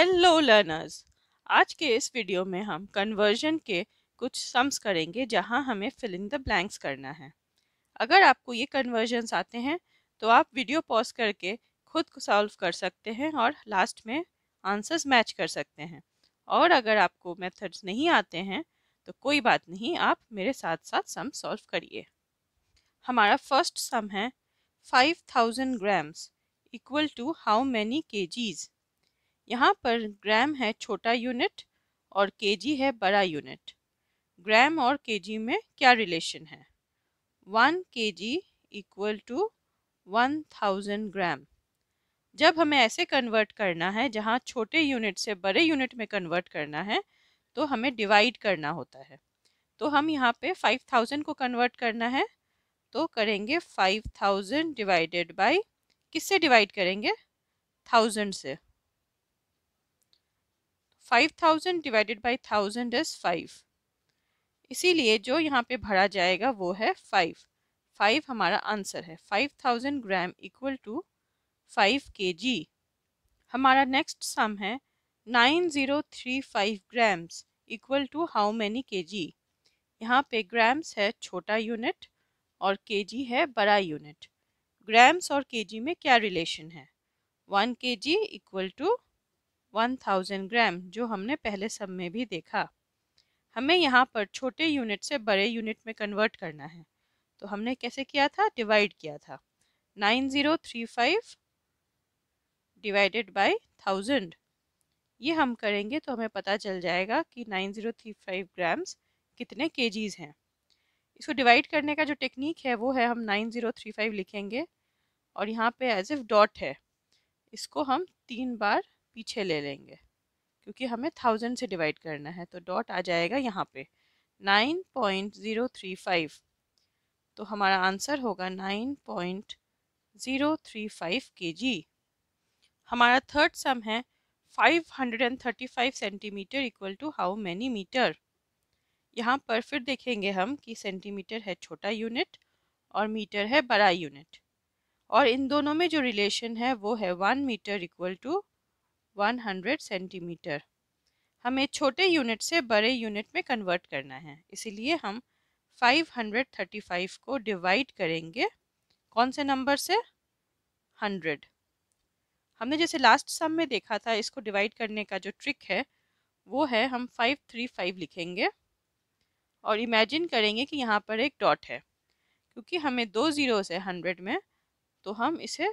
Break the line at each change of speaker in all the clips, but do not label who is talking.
hello learners आज के इस वीडियो में हम कन्वर्जन के कुछ सम्स करेंगे जहां हमें फिल इन द ब्लैंक्स करना है अगर आपको ये कन्वर्जन्स आते हैं तो आप वीडियो पॉज करके खुद को सॉल्व कर सकते हैं और लास्ट में आंसर्स मैच कर सकते हैं और अगर आपको मेथड्स नहीं आते हैं तो कोई बात नहीं आप मेरे साथ साथ सम सॉल्व करिए हमारा फर्स्ट सम है five thousand grams equal to how many K Gs यहाँ पर ग्राम है छोटा यूनिट और केजी है बड़ा यूनिट ग्राम और केजी में क्या रिलेशन है one K G equal to one thousand gram जब हमें ऐसे कन्वर्ट करना है जहाँ छोटे यूनिट से बड़े यूनिट में कन्वर्ट करना है तो हमें डिवाइड करना होता है तो हम यहाँ पे फाइव थाउजेंड को कन्वर्ट करना है तो करेंगे फाइव थाउजेंड डिवाइडेड बाई किससे डिवाइड करेंगे थाउजेंड से five thousand divided by thousand is five इसीलिए जो यहाँ पे भरा जाएगा वो है फाइव फाइव हमारा आंसर है five thousand gram equal to five K G हमारा नेक्स्ट सम है nine zero three five grams equal to how many K G यहाँ पे ग्राम्स है छोटा यूनिट और के जी है बड़ा यूनिट ग्राम्स और के जी में क्या रिलेशन है one K G equal to one thousand gram जो हमने पहले सब में भी देखा हमें यहाँ पर छोटे यूनिट से बड़े यूनिट में कन्वर्ट करना है तो हमने कैसे किया था डिवाइड किया था nine zero three five divided by thousand ये हम करेंगे तो हमें पता चल जाएगा कि nine zero three five grams कितने जीज़ हैं इसको डिवाइड करने का जो टेक्निक है वो है हम नाइन जीरो थ्री फाइव लिखेंगे और यहाँ पे एज इफ डॉट है इसको हम तीन बार पीछे ले लेंगे क्योंकि हमें थाउजेंड से डिवाइड करना है तो डॉट आ जाएगा यहाँ पे nine point zero three five तो हमारा आंसर होगा nine point zero three five K G हमारा थर्ड सम है five hundred and thirty five centimeter equal to how many meter यहाँ पर फिर देखेंगे हम कि सेंटीमीटर है छोटा यूनिट और मीटर है बड़ा यूनिट और इन दोनों में जो रिलेशन है वो है one meter equal to 100 centimeter हमें छोटे यूनिट से बड़े यूनिट में कन्वर्ट करना है इसीलिए हम 535 को डिवाइड करेंगे कौन से नंबर से 100 हमने जैसे लास्ट सम में देखा था इसको डिवाइड करने का जो ट्रिक है वो है हम 535 लिखेंगे और इमेजिन करेंगे कि यहाँ पर एक डॉट है क्योंकि हमें दो ज़ीरोस है हंड्रेड में तो हम इसे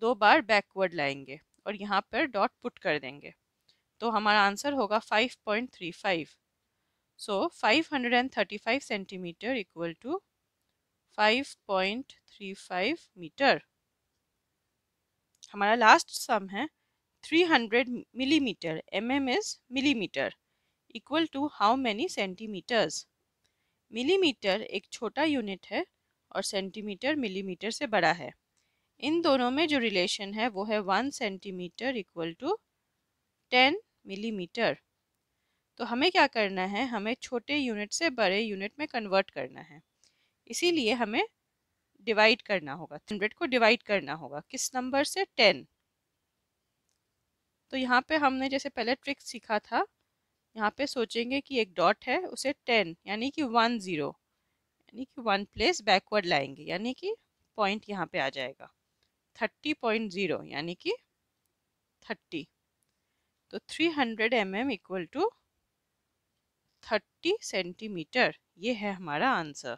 दो बार बैकवर्ड लाएंगे और यहाँ पर डॉट पुट कर देंगे तो हमारा आंसर होगा 5.35 so thirty five centimeter equal to 5.35 meter हमारा लास्ट सम है 300 millimeter M M is millimeter equal to how many centimeters millimeter एक छोटा यूनिट है और सेंटीमीटर मिलीमीटर से बड़ा है इन दोनों में जो रिलेशन है वो है one centimeter equal to ten millimeter तो हमें क्या करना है हमें छोटे यूनिट से बड़े यूनिट में कन्वर्ट करना है इसीलिए हमें डिवाइड करना होगा हंड्रेड को डिवाइड करना होगा किस नंबर से टेन तो यहाँ पे हमने जैसे पहले ट्रिक सीखा था यहाँ पे सोचेंगे कि एक डॉट है उसे टेन यानी कि वन ज़ीरो यानी कि वन प्लेस बैकवर्ड लाएंगे यानी कि पॉइंट यहाँ पे आ जाएगा थर्टी पॉइंट ज़ीरो यानी कि थर्टी तो three hundred M M equal to thirty centimeter ये है हमारा आंसर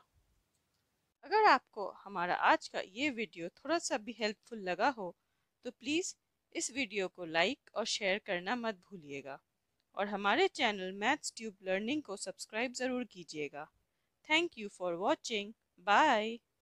अगर आपको हमारा आज का ये वीडियो थोड़ा सा भी हेल्पफुल लगा हो तो प्लीज़ इस वीडियो को लाइक और शेयर करना मत भूलिएगा और हमारे चैनल मैथ्स ट्यूब लर्निंग को सब्सक्राइब ज़रूर कीजिएगा thank you for watching bye